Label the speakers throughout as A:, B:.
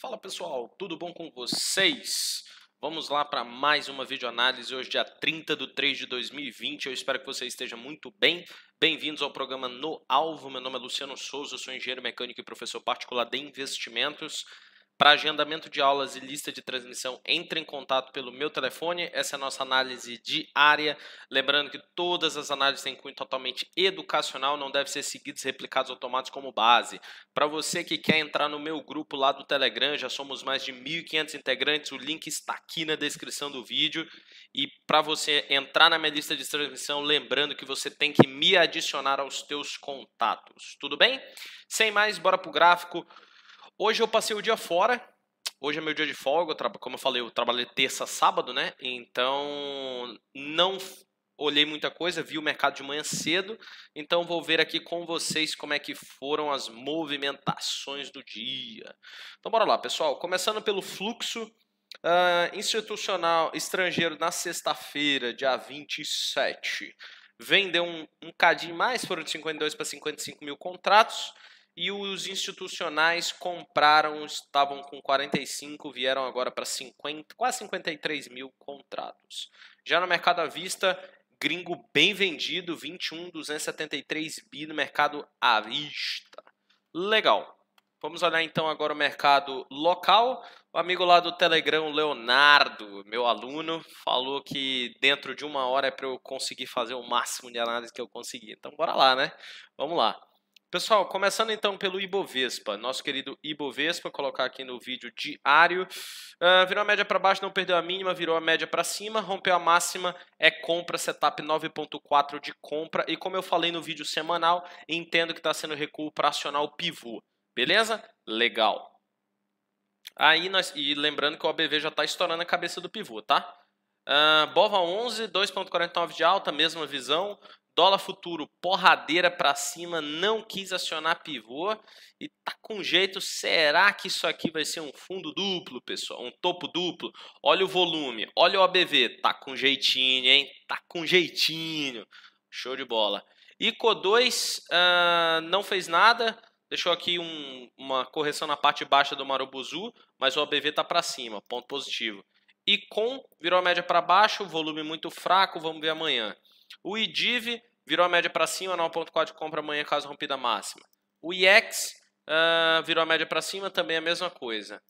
A: Fala pessoal, tudo bom com vocês? Vamos lá para mais uma videoanálise, hoje dia 30 de 3 de 2020, eu espero que você esteja muito bem. Bem-vindos ao programa No Alvo, meu nome é Luciano Souza, sou engenheiro mecânico e professor particular de investimentos. Para agendamento de aulas e lista de transmissão, entre em contato pelo meu telefone. Essa é a nossa análise diária. Lembrando que todas as análises têm cunho totalmente educacional, não devem ser seguidos replicados automaticamente como base. Para você que quer entrar no meu grupo lá do Telegram, já somos mais de 1.500 integrantes, o link está aqui na descrição do vídeo. E para você entrar na minha lista de transmissão, lembrando que você tem que me adicionar aos teus contatos. Tudo bem? Sem mais, bora pro gráfico. Hoje eu passei o dia fora. Hoje é meu dia de folga. Como eu falei, eu trabalhei terça, sábado, né? Então não olhei muita coisa, vi o mercado de manhã cedo. Então vou ver aqui com vocês como é que foram as movimentações do dia. Então bora lá, pessoal. Começando pelo fluxo. Uh, institucional estrangeiro na sexta-feira, dia 27, vendeu um, um cadinho mais, foram de 52 para 55 mil contratos e os institucionais compraram, estavam com 45, vieram agora para 50, quase 53 mil contratos. Já no mercado à vista, gringo bem vendido, 21, 273 bi no mercado à vista. Legal. Vamos olhar então agora o mercado local. O amigo lá do Telegram, Leonardo, meu aluno, falou que dentro de uma hora é para eu conseguir fazer o máximo de análise que eu conseguir. Então bora lá, né? Vamos lá. Pessoal, começando então pelo Ibovespa, nosso querido Ibovespa, colocar aqui no vídeo diário. Uh, virou a média para baixo, não perdeu a mínima, virou a média para cima, rompeu a máxima, é compra, setup 9.4 de compra. E como eu falei no vídeo semanal, entendo que está sendo recuo para acionar o pivô. Beleza? Legal. Aí nós, e lembrando que o ABV já está estourando a cabeça do pivô, tá? Uh, Bova 11, 2,49 de alta, mesma visão. Dólar futuro porradeira para cima, não quis acionar pivô e tá com jeito. Será que isso aqui vai ser um fundo duplo, pessoal? Um topo duplo? Olha o volume, olha o ABV, tá com jeitinho, hein? Tá com jeitinho. Show de bola. ICO 2 uh, ah, não fez nada, deixou aqui um, uma correção na parte baixa do Marubuzu, mas o ABV tá para cima, ponto positivo. E com virou a média para baixo, volume muito fraco, vamos ver amanhã. O IDIV virou a média para cima, 9.4 de compra amanhã caso rompida máxima. O IEX uh, ah, virou a média para cima, também a mesma coisa.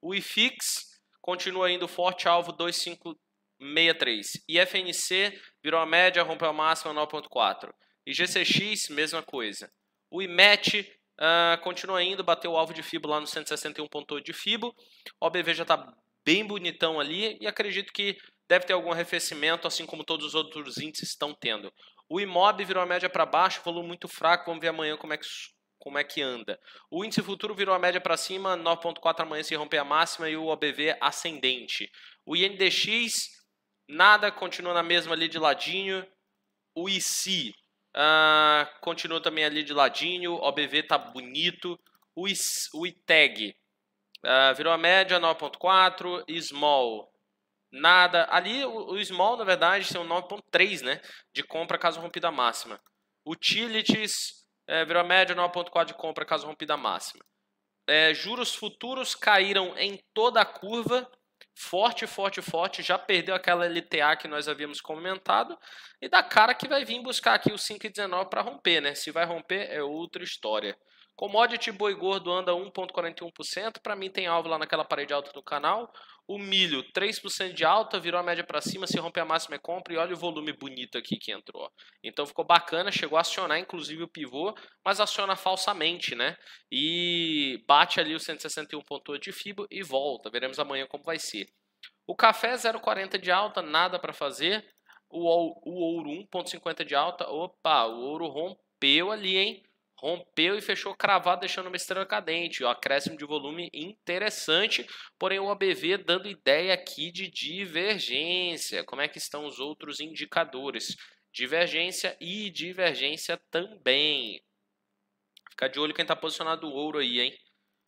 A: O IFIX continua indo forte, alvo 2563. IFNC virou a média, rompeu a máxima 9.4. E GCX, mesma coisa. O IMET uh, ah, continua indo, bateu o alvo de FIBO lá no 161.8 de FIBO. O OBV já está bem bonitão ali e acredito que deve ter algum arrefecimento, assim como todos os outros índices estão tendo. O IMOB virou a média para baixo, volume muito fraco, vamos ver amanhã como é que, como é que anda. O índice futuro virou a média para cima, 9.4 amanhã se romper a máxima e o OBV ascendente. O INDX, nada, continua na mesma ali de ladinho. O IC uh, ah, continua também ali de ladinho, o OBV tá bonito. O, IC, o ITEG uh, ah, virou a média, 9.4, Small nada. Ali o, small, na verdade, tem um 9.3 né, de compra caso rompida máxima. Utilities é, virou a média 9.4 de compra caso rompida máxima. É, juros futuros caíram em toda a curva, forte, forte, forte, já perdeu aquela LTA que nós havíamos comentado, e da cara que vai vir buscar aqui o 5,19 para romper, né? Se vai romper é outra história. Commodity boi gordo anda 1,41%, para mim tem alvo lá naquela parede alta do canal, o milho, 3% de alta, virou a média para cima, se romper a máxima é compra e olha o volume bonito aqui que entrou. Então ficou bacana, chegou a acionar inclusive o pivô, mas aciona falsamente, né? E bate ali o 161.8 de FIBO e volta. Veremos amanhã como vai ser. O café 0,40 de alta, nada para fazer. O, o ouro 1,50 de alta, opa, o ouro rompeu ali, hein? rompeu e fechou cravado, deixando uma estrela cadente. O acréscimo de volume interessante, porém o ABV dando ideia aqui de divergência. Como é que estão os outros indicadores? Divergência e divergência também. Ficar de olho quem está posicionado o ouro aí, hein?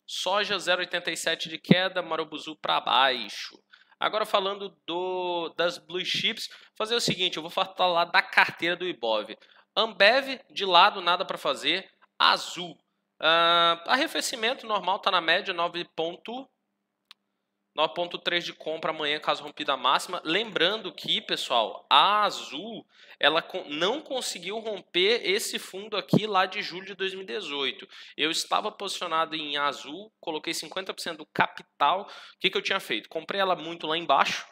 A: Soja 0,87 de queda, Marubuzu para baixo. Agora falando do das blue chips, fazer o seguinte, eu vou falar da carteira do Ibov. Ambev de lado, nada para fazer azul. Uh, arrefecimento normal está na média 9.3 de compra amanhã, caso rompida máxima. Lembrando que, pessoal, a Azul ela não conseguiu romper esse fundo aqui lá de julho de 2018. Eu estava posicionado em Azul, coloquei 50% do capital. O que, que eu tinha feito? Comprei ela muito lá embaixo.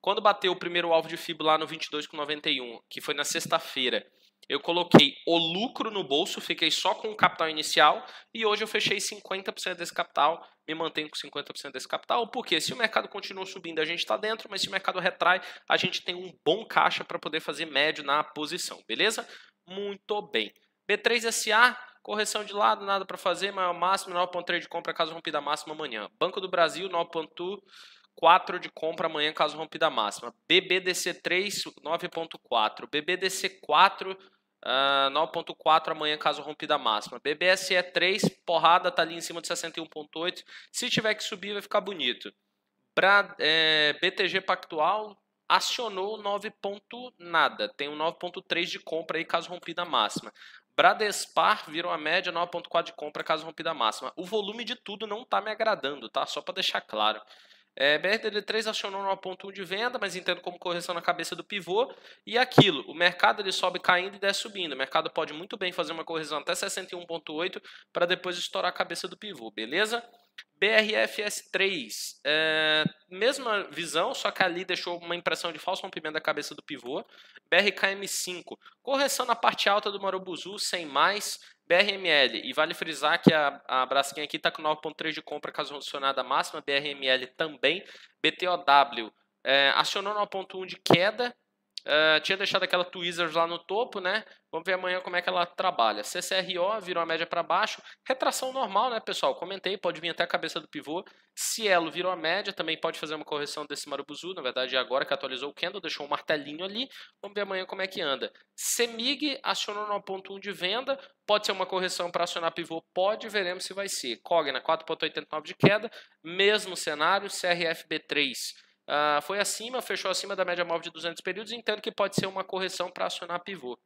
A: Quando bateu o primeiro alvo de fibo lá no 22,91, que foi na sexta-feira, eu coloquei o lucro no bolso, fiquei só com o capital inicial e hoje eu fechei 50% desse capital, me mantenho com 50% desse capital, porque se o mercado continua subindo, a gente está dentro, mas se o mercado retrai, a gente tem um bom caixa para poder fazer médio na posição, beleza? Muito bem. B3SA, correção de lado, nada para fazer, maior máximo, 9.3 de compra caso rompida máxima amanhã. Banco do Brasil, 9.2. 4 de compra amanhã, caso rompida máxima. BBDC3, 9,4. BBDC4, 9.4 ah, amanhã, caso rompida máxima. BBSE 3, porrada, tá ali em cima de 61.8. Se tiver que subir, vai ficar bonito. Pra, é, BTG Pactual acionou 9. Ponto nada. Tem um 9.3 de compra aí, caso rompida máxima. Bradespar virou a média 9.4 de compra, caso rompida máxima. O volume de tudo não tá me agradando, tá? Só para deixar claro. É, BRDD3 acionou no ponto 1 de venda, mas entendo como correção na cabeça do pivô. E aquilo, o mercado ele sobe caindo e desce subindo. O mercado pode muito bem fazer uma correção até 61,8 para depois estourar a cabeça do pivô, beleza? BRFS3, é, mesma visão, só que ali deixou uma impressão de falso rompimento da cabeça do pivô. BRKM5, correção na parte alta do Marubuzu, sem mais. BRML, e vale frisar que a, a Braskem aqui está com 9.3 de compra, caso condicionada máxima, BRML também, BTOW é, acionou 9.1 de queda, Uh, tinha deixado aquela tweezers lá no topo, né? Vamos ver amanhã como é que ela trabalha. CCRO virou a média para baixo. Retração normal, né, pessoal? Comentei, pode vir até a cabeça do pivô. Cielo virou a média, também pode fazer uma correção desse Marubuzu. Na verdade, é agora que atualizou o candle, deixou um martelinho ali. Vamos ver amanhã como é que anda. semig acionou 9.1 de venda. Pode ser uma correção para acionar pivô? Pode, veremos se vai ser. Cogna, 4.89 de queda. Mesmo cenário. CRFB3 Uh, foi acima, fechou acima da média móvel de 200 períodos, entendo que pode ser uma correção para acionar pivô.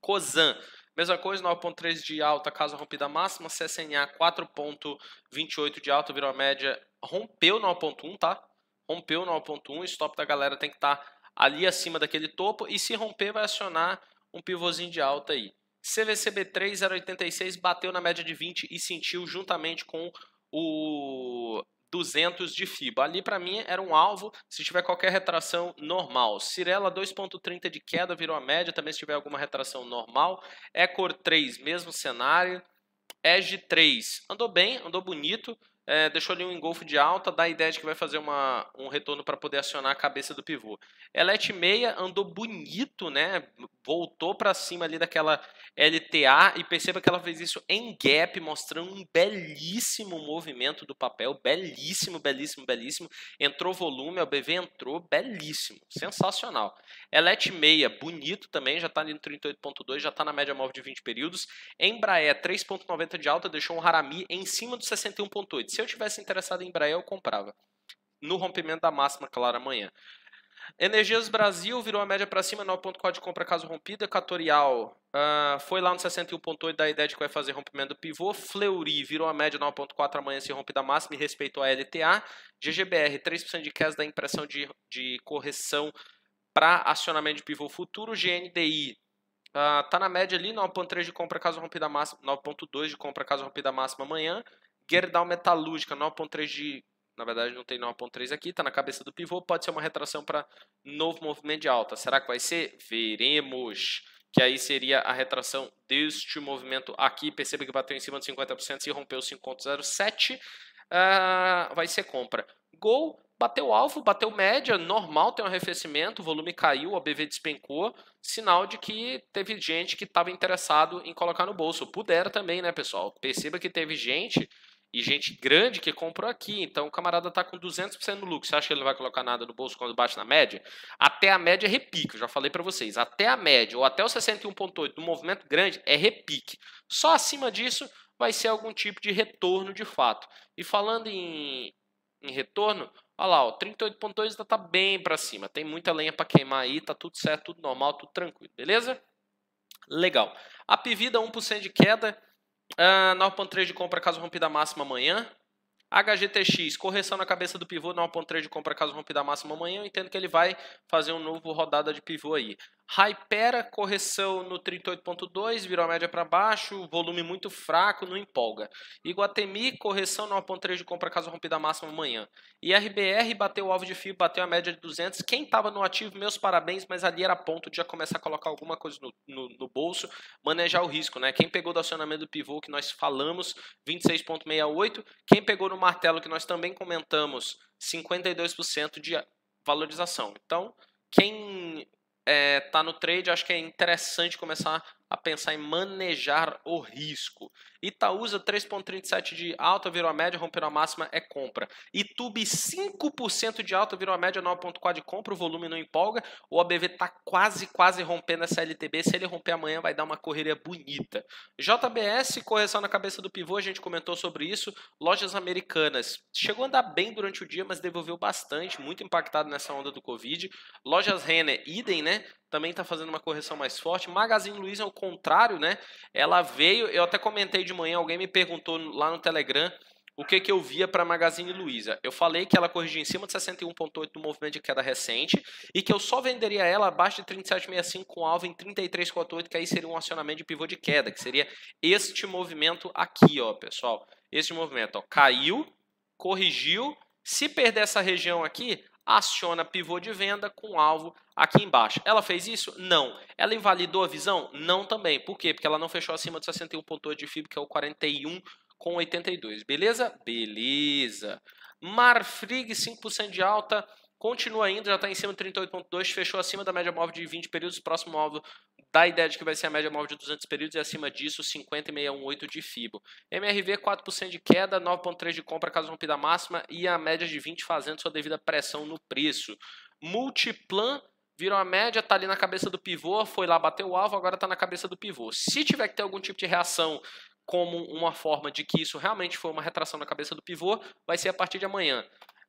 A: COSAN, mesma coisa, 9.3 de alta, caso rompida máxima, CSNA 4.28 de alta, virou a média, rompeu 9.1, tá? Rompeu 9.1, stop da galera tem que estar tá ali acima daquele topo, e se romper vai acionar um pivôzinho de alta aí. cvcb 3086 bateu na média de 20 e sentiu juntamente com o 200 de FIBA. Ali para mim era um alvo se tiver qualquer retração normal. Cirela 2.30 de queda virou a média, também se tiver alguma retração normal. Ecor 3, mesmo cenário. Edge 3, andou bem, andou bonito, é, deixou ali um engolfo de alta, dá a ideia de que vai fazer uma, um retorno para poder acionar a cabeça do pivô. Elete meia andou bonito, né? Voltou para cima ali daquela LTA e perceba que ela fez isso em gap, mostrando um belíssimo movimento do papel, belíssimo, belíssimo, belíssimo. Entrou volume, a BV entrou, belíssimo, sensacional. É Elete 6, bonito também, já está ali no 38.2, já está na média móvel de 20 períodos. Embraer 3.90 de alta, deixou um Harami em cima do 61.8. Se eu tivesse interessado em Embraer, eu comprava. No rompimento da máxima, claro, amanhã. Energias Brasil virou a média para cima, 9.4 de compra caso rompida. Catorial uh, foi lá no 61.8 da ideia de que vai fazer rompimento do pivô. Fleury virou a média 9.4 amanhã se rompe da máxima e respeitou a LTA. GGBR, 3% de queda da impressão de, de correção para acionamento de pivô futuro, GNDI está ah, na média ali, 9.3 de compra caso rompida máxima, 9.2 de compra caso rompida máxima amanhã. Gerdau Metalúrgica, 9.3 de... Na verdade não tem 9.3 aqui, está na cabeça do pivô, pode ser uma retração para novo movimento de alta. Será que vai ser? Veremos que aí seria a retração deste movimento aqui. Perceba que bateu em cima de 50% e rompeu 5.07. Uh, ah, vai ser compra. Gol, bateu alvo, bateu média, normal, tem um arrefecimento, o volume caiu, a BV despencou, sinal de que teve gente que estava interessado em colocar no bolso. Pudera também, né, pessoal? Perceba que teve gente e gente grande que comprou aqui. Então o camarada está com 200% no lucro. Você acha que ele vai colocar nada no bolso quando bate na média? Até a média é repique, eu já falei para vocês. Até a média ou até o 61,8 do movimento grande é repique. Só acima disso vai ser algum tipo de retorno de fato. E falando em, em retorno, olha lá, 38,2 ainda está bem para cima. Tem muita lenha para queimar aí, tá tudo certo, tudo normal, tudo tranquilo, beleza? Legal. A Pivida 1% de queda Uh, ah, 9.3 de compra caso rompida máxima amanhã. HGTX, correção na cabeça do pivô, 9.3 de compra caso rompida máxima amanhã. Eu entendo que ele vai fazer um novo rodada de pivô aí. Hypera, correção no 38.2, virou a média para baixo, volume muito fraco, não empolga. Iguatemi, correção no 1.3 de compra caso rompida máxima amanhã. E RBR bateu o alvo de fio, bateu a média de 200. Quem estava no ativo, meus parabéns, mas ali era ponto de já começar a colocar alguma coisa no, no, no bolso, manejar o risco. né? Quem pegou do acionamento do pivô que nós falamos, 26.68. Quem pegou no martelo que nós também comentamos, 52% de valorização. Então, quem é, tá no trade, acho que é interessante começar a pensar em manejar o risco. Itaúsa 3,37 de alta, virou a média, rompendo a máxima, é compra. Itube 5% de alta, virou a média, 9,4 de compra, o volume não empolga. O ABV está quase, quase rompendo essa LTB. Se ele romper amanhã, vai dar uma correria bonita. JBS, correção na cabeça do pivô, a gente comentou sobre isso. Lojas americanas. Chegou a andar bem durante o dia, mas devolveu bastante, muito impactado nessa onda do Covid. Lojas Renner, idem, né? Também está fazendo uma correção mais forte. Magazine Luiza, o contrário, né? Ela veio, eu até comentei de manhã alguém me perguntou lá no Telegram o que, que eu via para a Magazine Luiza. Eu falei que ela corrigia em cima de 61,8 do movimento de queda recente e que eu só venderia ela abaixo de 37,65 com alvo em 33,48, que aí seria um acionamento de pivô de queda, que seria este movimento aqui, ó, pessoal. Este movimento, ó, caiu, corrigiu, se perder essa região aqui, aciona pivô de venda com alvo aqui embaixo. Ela fez isso? Não. Ela invalidou a visão? Não também. Por quê? Porque ela não fechou acima de 61.8 de FIB, que é o 41 com 82. Beleza? Beleza. Marfrig, 5% de alta. Continua ainda, já está em cima de 38,2, fechou acima da média móvel de 20 períodos. Próximo alvo dá a ideia de que vai ser a média móvel de 200 períodos e acima disso 50,618 de FIBO. MRV 4% de queda, 9,3% de compra caso rompida máxima e a média de 20 fazendo sua devida pressão no preço. Multiplan virou a média, tá ali na cabeça do pivô, foi lá bater o alvo, agora tá na cabeça do pivô. Se tiver que ter algum tipo de reação como uma forma de que isso realmente foi uma retração na cabeça do pivô, vai ser a partir de amanhã.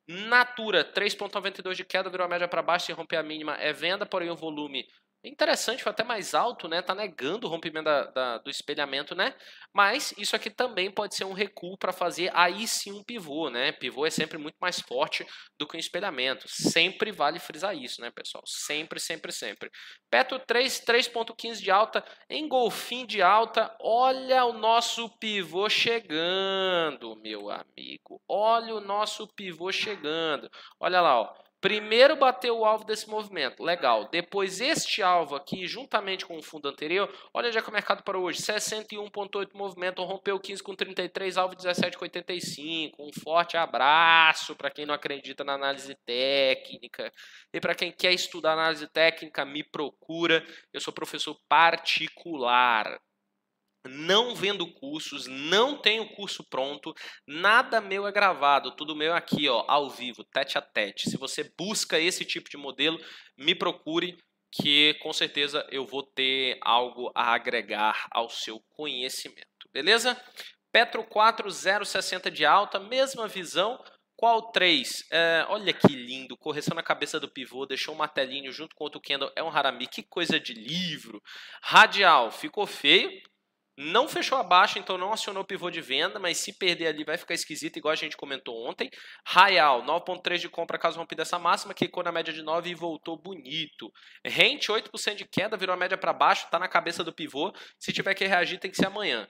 A: Natura, 3,92 de queda, virou a média para baixo, se romper a mínima é venda, porém o volume Interessante, foi até mais alto, né? Tá negando o rompimento da, da, do espelhamento, né? Mas isso aqui também pode ser um recuo para fazer aí sim um pivô, né? Pivô é sempre muito mais forte do que um espelhamento. Sempre vale frisar isso, né, pessoal? Sempre, sempre, sempre. Petro 3, 3.15 de alta, engolfim de alta. Olha o nosso pivô chegando, meu amigo. Olha o nosso pivô chegando. Olha lá, ó. Primeiro bateu o alvo desse movimento, legal. Depois este alvo aqui, juntamente com o fundo anterior, olha já que o mercado para hoje, 61.8 movimento, rompeu 15 com 33, alvo 17,85. Um forte abraço para quem não acredita na análise técnica. E para quem quer estudar análise técnica, me procura. Eu sou professor particular não vendo cursos, não tenho curso pronto, nada meu é gravado, tudo meu é aqui, ó, ao vivo, tete a tete. Se você busca esse tipo de modelo, me procure que com certeza eu vou ter algo a agregar ao seu conhecimento. Beleza? Petro 4 060 de alta, mesma visão. Qual 3? É, olha que lindo, correção na cabeça do pivô, deixou um martelinho junto com outro Kendall, é um Harami, que coisa de livro. Radial, ficou feio, não fechou abaixo, então não acionou pivô de venda, mas se perder ali vai ficar esquisito, igual a gente comentou ontem. Raial, 9,3 de compra caso rompida essa máxima, clicou na média de 9 e voltou bonito. Rente, 8% de queda, virou a média para baixo, está na cabeça do pivô. Se tiver que reagir, tem que ser amanhã.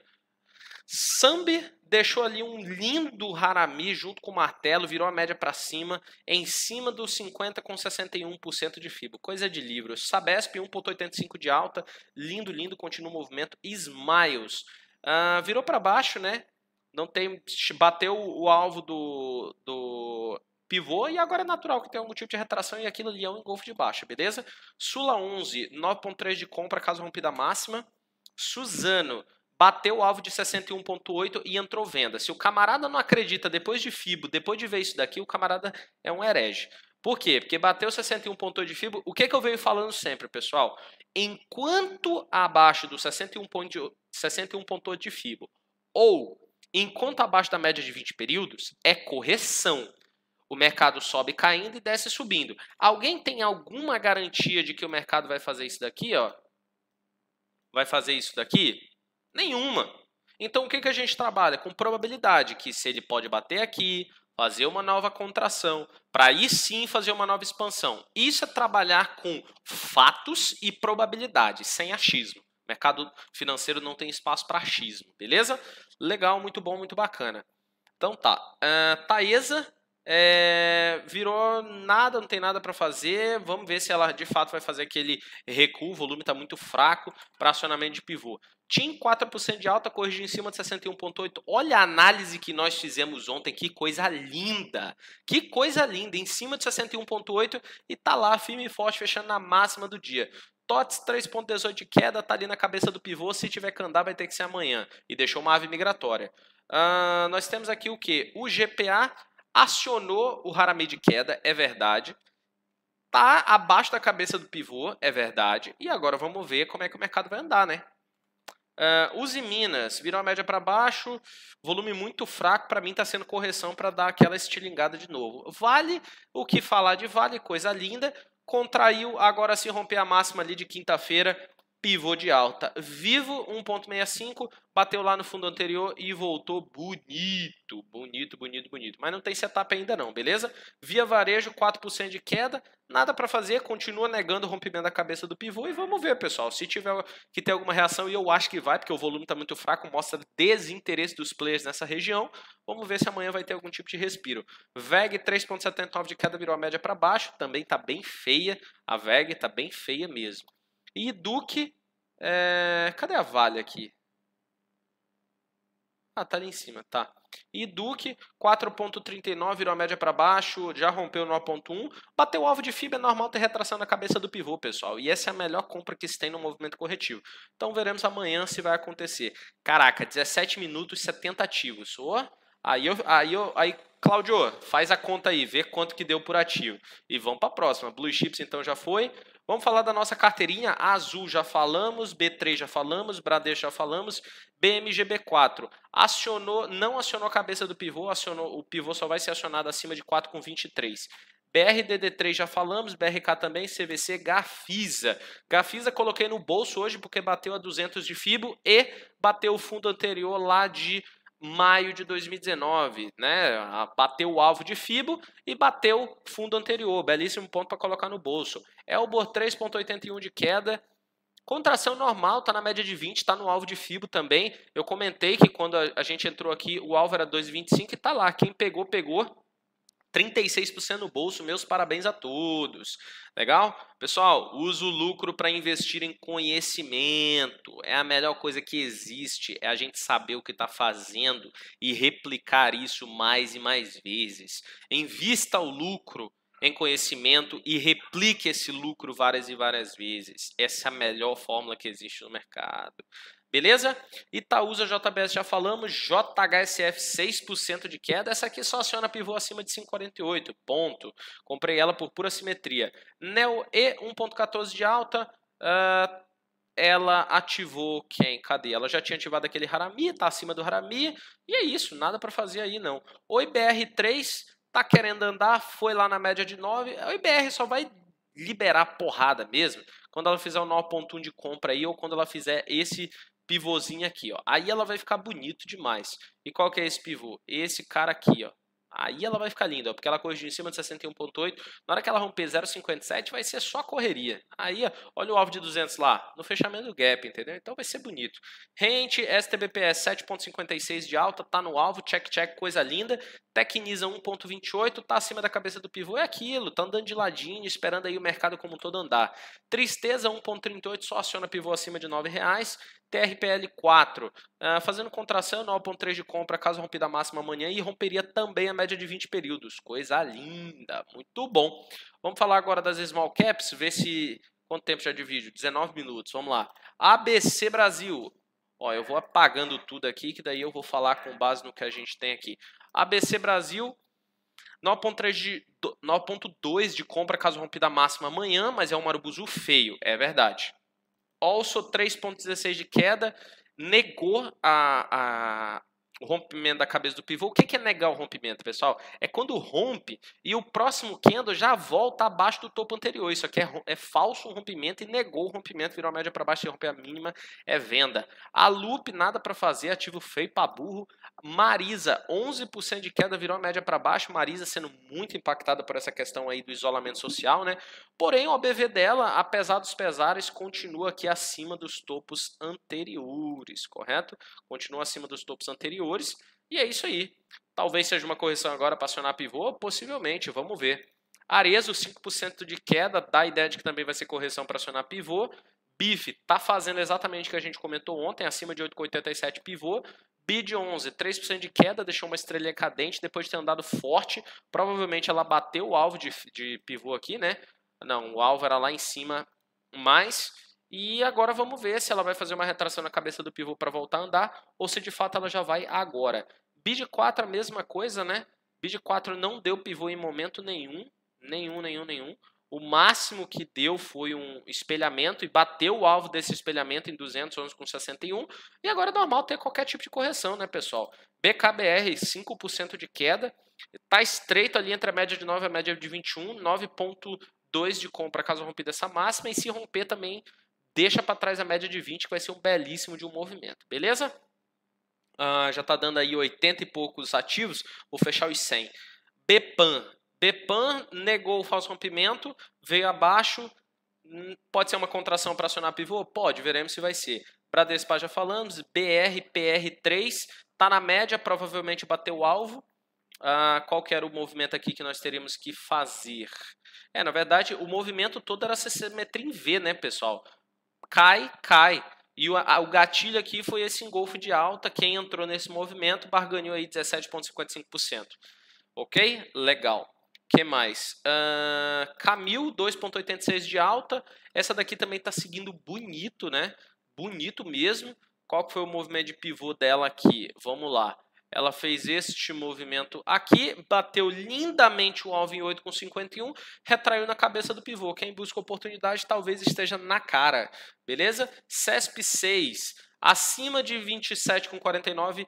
A: Sambi deixou ali um lindo Harami junto com o martelo, virou a média para cima, em cima dos 50 com 61% de fibra. Coisa de livro. Sabesp 1.85 de alta, lindo, lindo, continua o movimento. Smiles uh, virou para baixo, né? Não tem bateu o alvo do, do pivô e agora é natural que tenha algum tipo de retração e aquilo ali é um engolfo de baixa, beleza? Sula 11, 9.3 de compra caso rompida máxima. Suzano bateu o alvo de 61,8 e entrou venda. Se o camarada não acredita depois de FIBO, depois de ver isso daqui, o camarada é um herege. Por quê? Porque bateu 61,8 de FIBO. O que, que eu venho falando sempre, pessoal? Enquanto abaixo do 61,8 61 de FIBO ou enquanto abaixo da média de 20 períodos, é correção. O mercado sobe caindo e desce subindo. Alguém tem alguma garantia de que o mercado vai fazer isso daqui, ó? Vai fazer isso daqui? Nenhuma. Então o que, que a gente trabalha? Com probabilidade, que se ele pode bater aqui, fazer uma nova contração, para aí sim fazer uma nova expansão. Isso é trabalhar com fatos e probabilidade, sem achismo. O mercado financeiro não tem espaço para achismo, beleza? Legal, muito bom, muito bacana. Então tá. Uh, Taesa é, virou nada, não tem nada para fazer. Vamos ver se ela de fato vai fazer aquele recuo. O volume está muito fraco para acionamento de pivô. TIM 4% de alta, corrigiu em cima de 61,8. Olha a análise que nós fizemos ontem, que coisa linda! Que coisa linda! Em cima de 61,8 e tá lá firme e forte, fechando na máxima do dia. TOTS 3,18 de queda, tá ali na cabeça do pivô. Se tiver que andar, vai ter que ser amanhã. E deixou uma ave migratória. Uh, nós temos aqui o que? O GPA acionou o raramente de queda, é verdade. Tá abaixo da cabeça do pivô, é verdade. E agora vamos ver como é que o mercado vai andar, né? Uh, Uzi Minas virou a média para baixo, volume muito fraco, para mim está sendo correção para dar aquela estilingada de novo. Vale o que falar de Vale, coisa linda, contraiu, agora se romper a máxima ali de quinta-feira, pivô de alta. Vivo, 1.65, bateu lá no fundo anterior e voltou bonito, bonito, bonito, bonito. Mas não tem setup ainda não, beleza? Via varejo, 4% de queda, nada para fazer, continua negando o rompimento da cabeça do pivô e vamos ver, pessoal. Se tiver que ter alguma reação, e eu acho que vai, porque o volume está muito fraco, mostra desinteresse dos players nessa região, vamos ver se amanhã vai ter algum tipo de respiro. VEG, 3.79 de queda, virou a média para baixo, também está bem feia, a VEG está bem feia mesmo. E Duque. É... Cadê a Vale aqui? Ah, tá ali em cima, tá. E Duque, 4.39, virou a média para baixo, já rompeu no Bateu o alvo de FIB, é normal ter retração na cabeça do pivô, pessoal. E essa é a melhor compra que se tem no movimento corretivo. Então veremos amanhã se vai acontecer. Caraca, 17 minutos, 70 ativos. Oh, aí, eu, aí, eu, aí Claudio, faz a conta aí, vê quanto que deu por ativo. E vamos para a próxima. Blue Chips, então, já foi. Vamos falar da nossa carteirinha Azul, já falamos, B3 já falamos, Bradesco já falamos, BMGB4. Acionou, não acionou a cabeça do pivô, acionou, o pivô só vai ser acionado acima de 4,23. BRDD3 já falamos, BRK também, CVC, Gafisa. Gafisa coloquei no bolso hoje porque bateu a 200 de FIBO e bateu o fundo anterior lá de maio de 2019, né? Bateu o alvo de FIBO e bateu fundo anterior, belíssimo ponto para colocar no bolso. Elbor 3.81 de queda, Contração normal, tá na média de 20, tá no alvo de FIBO também. Eu comentei que quando a gente entrou aqui, o alvo era 2,25 e tá lá. Quem pegou, pegou. 36% no bolso, meus parabéns a todos. Legal? Pessoal, Use o lucro para investir em conhecimento. É a melhor coisa que existe, é a gente saber o que está fazendo e replicar isso mais e mais vezes. Invista o lucro em conhecimento e replique esse lucro várias e várias vezes. Essa é a melhor fórmula que existe no mercado. Beleza? Itaúsa JBS já falamos, JHSF 6% de queda. Essa aqui só aciona pivô acima de 5,48. Ponto. Comprei ela por pura simetria. Neo E 1,14 de alta. Uh, ela ativou quem? Cadê? Ela já tinha ativado aquele Harami, tá acima do Harami. E é isso, nada para fazer aí não. o IBR 3 tá querendo andar, foi lá na média de 9. o IBR só vai liberar porrada mesmo quando ela fizer o 9.1 de compra aí ou quando ela fizer esse pivôzinho aqui, ó. Aí ela vai ficar bonito demais. E qual que é esse pivô? Esse cara aqui, ó. Aí ela vai ficar linda, ó, porque ela corrigiu em cima de 61.8. Na hora que ela romper 0.57, vai ser só correria. Aí, ó, olha o alvo de 200 lá, no fechamento do gap, entendeu? Então vai ser bonito. Rente, STBPS 7.56 de alta, tá no alvo, check, check, coisa linda. Tecnisa 1.28, tá acima da cabeça do pivô, é aquilo, tá andando de ladinho, esperando aí o mercado como um todo andar. Tristeza 1.38, só aciona pivô acima de R$ reais. TRPL 4, uh, ah, fazendo contração, 9.3 de compra, caso rompida máxima amanhã, e romperia também a média de 20 períodos. Coisa linda, muito bom. Vamos falar agora das small caps, ver se quanto tempo já de vídeo? 19 minutos, vamos lá. ABC Brasil. Ó, eu vou apagando tudo aqui, que daí eu vou falar com base no que a gente tem aqui. ABC Brasil, 9.3 de 9.2 de compra caso rompida máxima amanhã, mas é um marubuzu feio, é verdade. Also 3.16 de queda, negou a, a, o rompimento da cabeça do pivô. O que é negar o rompimento, pessoal? É quando rompe e o próximo candle já volta abaixo do topo anterior. Isso aqui é, é falso rompimento e negou o rompimento, virou a média para baixo e romper a mínima, é venda. A loop, nada para fazer, ativo feio para burro. Marisa, 11% de queda, virou a média para baixo. Marisa sendo muito impactada por essa questão aí do isolamento social, né? Porém, o OBV dela, apesar dos pesares, continua aqui acima dos topos anteriores, correto? Continua acima dos topos anteriores e é isso aí. Talvez seja uma correção agora para acionar pivô, possivelmente, vamos ver. Arezo, 5% de queda, dá a ideia de que também vai ser correção para acionar pivô. bife está fazendo exatamente o que a gente comentou ontem, acima de 8,87 pivô. BID 11, 3% de queda, deixou uma estrelinha cadente depois de ter andado forte. Provavelmente ela bateu o alvo de, de pivô aqui, né? Não, o alvo era lá em cima, mas e agora vamos ver se ela vai fazer uma retração na cabeça do pivô para voltar a andar ou se de fato ela já vai agora. Bid 4 a mesma coisa, né? Bid 4 não deu pivô em momento nenhum, nenhum, nenhum, nenhum. O máximo que deu foi um espelhamento e bateu o alvo desse espelhamento em 61 E agora é normal ter qualquer tipo de correção, né, pessoal? BKBR, 5% de queda. Está estreito ali entre a média de 9 e a média de 21. 9,2 de compra caso rompida essa máxima. E se romper também deixa para trás a média de 20, que vai ser um belíssimo de um movimento, beleza? Ah, já está dando aí 80 e poucos ativos, vou fechar os 100. Bepan, Bepan negou o falso rompimento, veio abaixo, hum, pode ser uma contração para acionar pivô? Pode, veremos se vai ser. Bradespar já falamos, BR, PR3, está na média, provavelmente bateu o alvo, ah, qual que era o movimento aqui que nós teríamos que fazer? É, na verdade, o movimento todo era simetria em V, né, pessoal? cai, cai. E o, a, o gatilho aqui foi esse engolfo de alta. Quem entrou nesse movimento barganhou aí 17,55%. Ok? Legal. que mais? Uh, Camil, 2,86% de alta. Essa daqui também está seguindo bonito, né? Bonito mesmo. Qual que foi o movimento de pivô dela aqui? Vamos lá. Ela fez este movimento aqui, bateu lindamente o alvo em 8 com 51, retraiu na cabeça do pivô. Quem busca oportunidade talvez esteja na cara, beleza? CESP 6, acima de 27 com 49,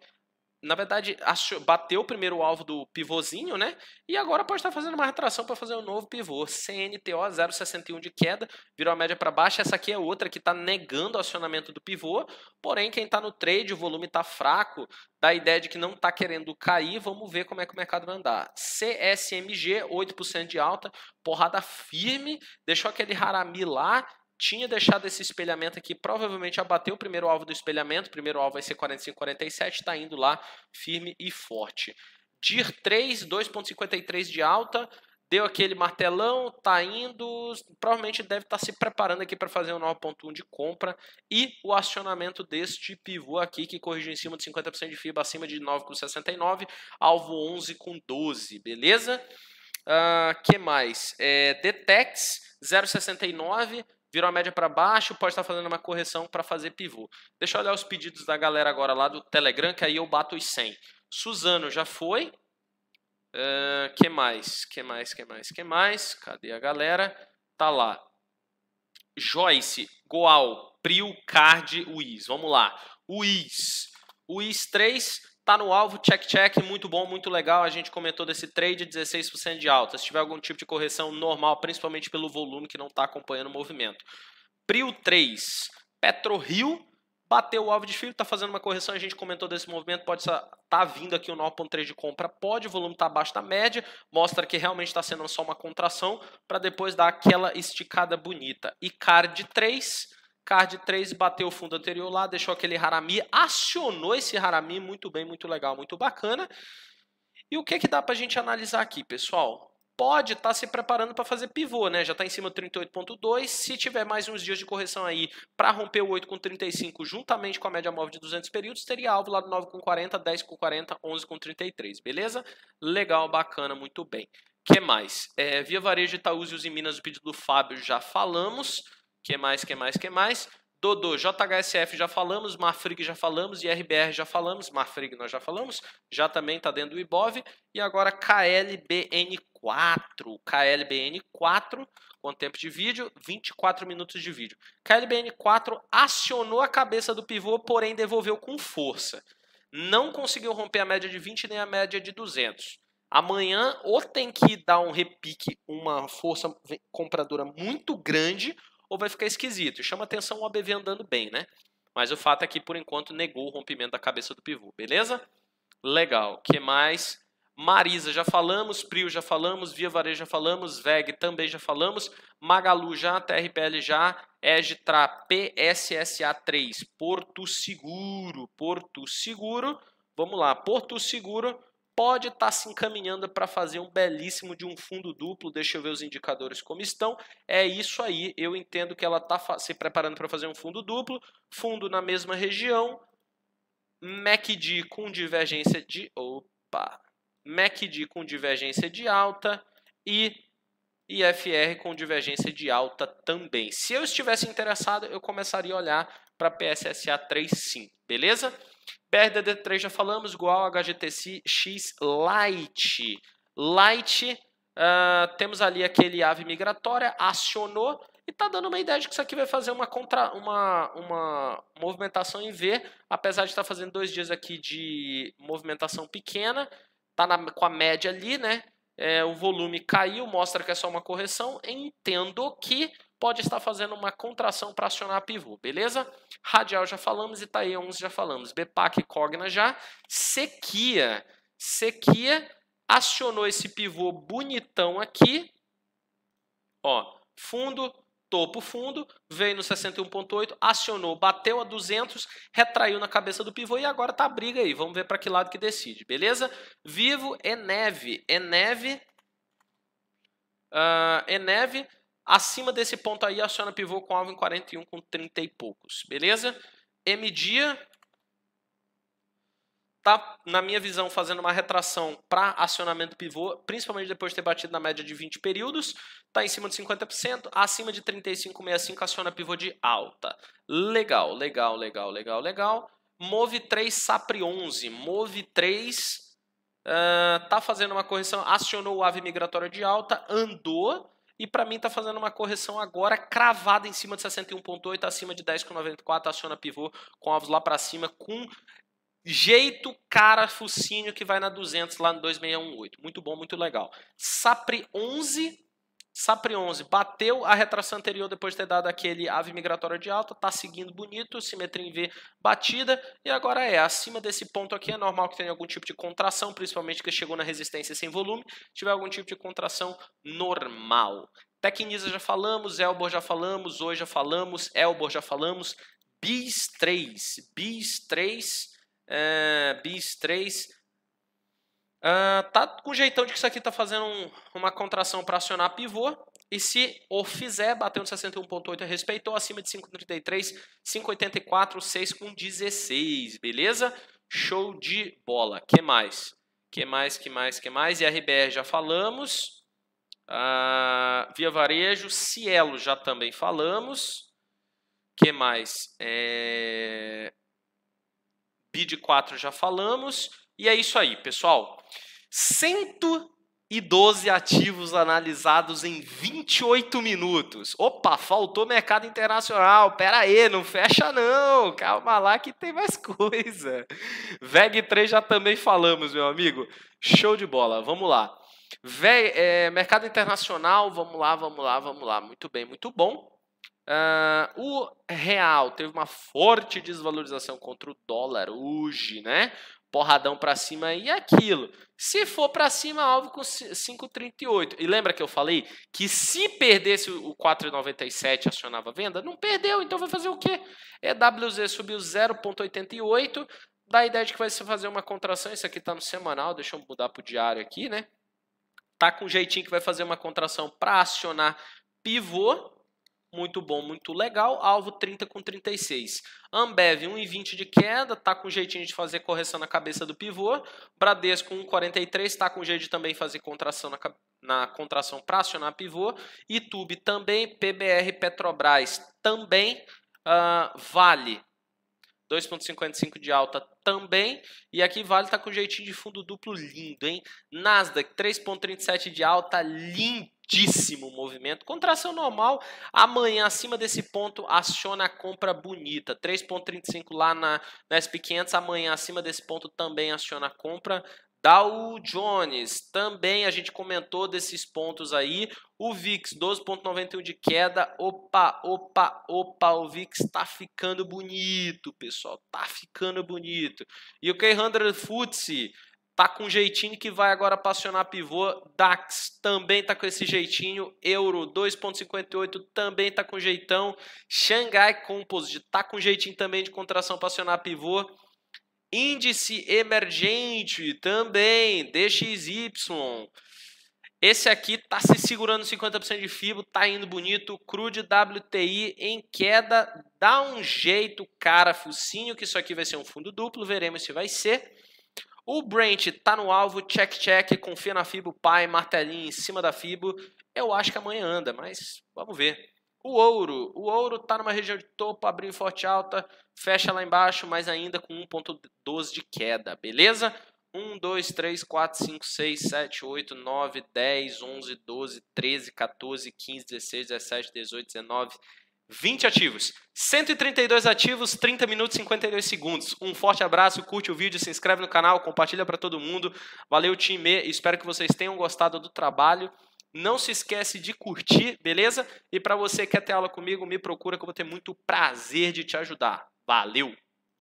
A: na verdade, bateu o primeiro alvo do pivôzinho, né? E agora pode estar fazendo uma retração para fazer um novo pivô. CNTO 0,61 de queda, virou a média para baixo. Essa aqui é outra que está negando o acionamento do pivô. Porém, quem está no trade, o volume está fraco, dá a ideia de que não está querendo cair. Vamos ver como é que o mercado vai andar. CSMG, 8% de alta, porrada firme, deixou aquele Harami lá tinha deixado esse espelhamento aqui, provavelmente abateu o primeiro alvo do espelhamento, o primeiro alvo vai ser 45,47, está indo lá firme e forte. DIR 3, 2,53 de alta, deu aquele martelão, está indo, provavelmente deve estar tá se preparando aqui para fazer um 9.1 de compra e o acionamento deste pivô aqui que corrigiu em cima de 50% de FIBA, acima de 9,69, alvo 11,12, beleza? Uh, que mais? É, Detex 069 virou a média para baixo, pode estar fazendo uma correção para fazer pivô. Deixa eu olhar os pedidos da galera agora lá do Telegram, que aí eu bato os 100. Suzano já foi. Uh, que mais? Que mais? Que mais? Que mais? Cadê a galera? Tá lá. Joyce, Goal, Prio, Card, Wiz. Vamos lá. Wiz. Wiz 3, Tá no alvo, check, check, muito bom, muito legal. A gente comentou desse trade, 16% de alta. Se tiver algum tipo de correção normal, principalmente pelo volume que não está acompanhando o movimento. Prio 3, rio bateu o alvo de desfile, está fazendo uma correção, a gente comentou desse movimento, pode estar tá vindo aqui o 9.3 de compra, pode, o volume está abaixo da média, mostra que realmente está sendo só uma contração, para depois dar aquela esticada bonita. E card 3, Card 3 bateu o fundo anterior lá, deixou aquele Harami, acionou esse Harami, muito bem, muito legal, muito bacana. E o que, que dá para a gente analisar aqui, pessoal? Pode estar tá se preparando para fazer pivô, né? Já está em cima do 38.2. Se tiver mais uns dias de correção aí para romper o 8 com 35, juntamente com a média móvel de 200 períodos, teria alvo lá do 9 com 40, 10 com 40, 11 com 33, beleza? Legal, bacana, muito bem. que mais? É, via Varejo, Itaúzios e Minas, o pedido do Fábio, já falamos. Que mais, que mais, que mais? Dodô, JHSF já falamos, Marfrig já falamos, IRBR já falamos, Marfrig nós já falamos, já também está dentro do IBOV. E agora KLBN4, KLBN4, quanto tempo de vídeo? 24 minutos de vídeo. KLBN4 acionou a cabeça do pivô, porém devolveu com força. Não conseguiu romper a média de 20 nem a média de 200. Amanhã ou tem que dar um repique, uma força compradora muito grande, ou vai ficar esquisito. E chama atenção o ABV andando bem, né? Mas o fato é que, por enquanto, negou o rompimento da cabeça do pivô, beleza? Legal. que mais? Marisa já falamos, Prio já falamos, Via Varejo já falamos, VEG também já falamos, Magalu já, TRPL já, Egitra PSSA3, Porto Seguro, Porto Seguro, vamos lá, Porto Seguro pode estar tá se encaminhando para fazer um belíssimo de um fundo duplo. Deixa eu ver os indicadores como estão. É isso aí, eu entendo que ela está se preparando para fazer um fundo duplo, fundo na mesma região, MACD com divergência de opa, MACD com divergência de alta e IFR com divergência de alta também. Se eu estivesse interessado, eu começaria a olhar para PSSA 3 sim, beleza? BRDD3 já falamos, igual HGTX Lite. Lite, uh, temos ali aquele ave migratória, acionou e tá dando uma ideia de que isso aqui vai fazer uma, contra, uma, uma movimentação em V, apesar de estar tá fazendo dois dias aqui de movimentação pequena, tá na, com a média ali, né? É, o volume caiu, mostra que é só uma correção. Entendo que pode estar fazendo uma contração para acionar a pivô, beleza? Radial já falamos, Itaí 11 já falamos, BPAC e Cogna já. Sequia, Sequia acionou esse pivô bonitão aqui, ó, fundo, topo fundo, veio no 61.8, acionou, bateu a 200, retraiu na cabeça do pivô e agora tá a briga aí. Vamos ver para que lado que decide, beleza? Vivo, Eneve, Eneve, uh, Eneve Acima desse ponto aí, aciona pivô com alvo em 41 com 30 e poucos, beleza? M dia tá, na minha visão, fazendo uma retração para acionamento pivô, principalmente depois de ter batido na média de 20 períodos, tá em cima de 50%, acima de 35,65 aciona pivô de alta. Legal, legal, legal, legal, legal. Move 3 Sapri 11, Move 3 uh, tá fazendo uma correção, acionou o ave migratória de alta, andou, e para mim está fazendo uma correção agora cravada em cima de 61.8, acima de 10,94, aciona pivô com ovos lá para cima, com jeito cara focinho que vai na 200 lá no 2618. Muito bom, muito legal. Sapre 11, Sapri 11 bateu a retração anterior depois de ter dado aquele ave migratória de alta, está seguindo bonito, simetria em V batida, e agora é acima desse ponto aqui, é normal que tenha algum tipo de contração, principalmente que chegou na resistência sem volume, tiver algum tipo de contração normal. Tecnisa já falamos, Elbor já falamos, hoje já falamos, Elbor já falamos, BIS 3, BIS 3, é, eh, BIS 3 Uh, tá com jeitão de que isso aqui está fazendo um, uma contração para acionar pivô. E se o fizer, bateu no 61.8, respeitou, acima de 5.33, 5.84, 6.16, beleza? Show de bola. que mais? que mais, que mais, que mais? E RBR já falamos. Uh, via Varejo, Cielo já também falamos. que mais? É... BID 4 já falamos. E é isso aí, pessoal. 112 ativos analisados em 28 minutos. Opa, faltou mercado internacional. Pera aí, não fecha não. Calma lá que tem mais coisa. VEG 3 já também falamos, meu amigo. Show de bola, vamos lá. Vé, é, mercado internacional, vamos lá, vamos lá, vamos lá. Muito bem, muito bom. Uh, o real teve uma forte desvalorização contra o dólar hoje, né? porradão para cima e é aquilo. Se for para cima, alvo com 5,38. E lembra que eu falei que se perdesse o 4,97 acionava a venda? Não perdeu, então vai fazer o quê? EWZ é, subiu 0,88, dá a ideia de que vai se fazer uma contração. Isso aqui está no semanal, deixa eu mudar para o diário aqui, né? Tá com um jeitinho que vai fazer uma contração para acionar pivô muito bom, muito legal, alvo 30 com 36. Ambev 1,20 de queda, tá com jeitinho de fazer correção na cabeça do pivô. Bradesco 1,43 tá com jeito de também fazer contração na, na contração para acionar pivô. tube também, PBR Petrobras também, uh, Vale 2,55 de alta também. E aqui Vale está com jeitinho de fundo duplo lindo, hein? Nasdaq, 3,37 de alta, lindíssimo movimento. Contração normal, amanhã acima desse ponto aciona a compra bonita. 3,35 lá na, na SP500, amanhã acima desse ponto também aciona a compra. Dow Jones, também a gente comentou desses pontos aí. O VIX, 12,91 de queda. Opa, opa, opa, o VIX está ficando bonito, pessoal. Tá ficando bonito. E o K100 FTSE tá com um jeitinho que vai agora passionar pivô. DAX também tá com esse jeitinho. Euro 2.58 também tá com jeitão. Xangai Composite tá com jeitinho também de contração passionar pivô. Índice emergente também, DXY. Esse aqui está se segurando 50% de FIBO, está indo bonito. Crude WTI em queda, dá um jeito, cara, focinho, que isso aqui vai ser um fundo duplo, veremos se vai ser. O Brent está no alvo, check, check, confia na FIBO, pai, martelinho em cima da FIBO. Eu acho que amanhã anda, mas vamos ver. O ouro, o ouro está numa região de topo, abriu forte alta, fecha lá embaixo, mas ainda com 1.12 de queda, beleza? 1, 2, 3, 4, 5, 6, 7, 8, 9, 10, 11, 12, 13, 14, 15, 16, 17, 18, 19, 20 ativos. 132 ativos, 30 minutos e 52 segundos. Um forte abraço, curte o vídeo, se inscreve no canal, compartilha para todo mundo. Valeu, time. Espero que vocês tenham gostado do trabalho. Não se esquece de curtir, beleza? E para você que quer ter aula comigo, me procura que eu vou ter muito prazer de te ajudar. Valeu!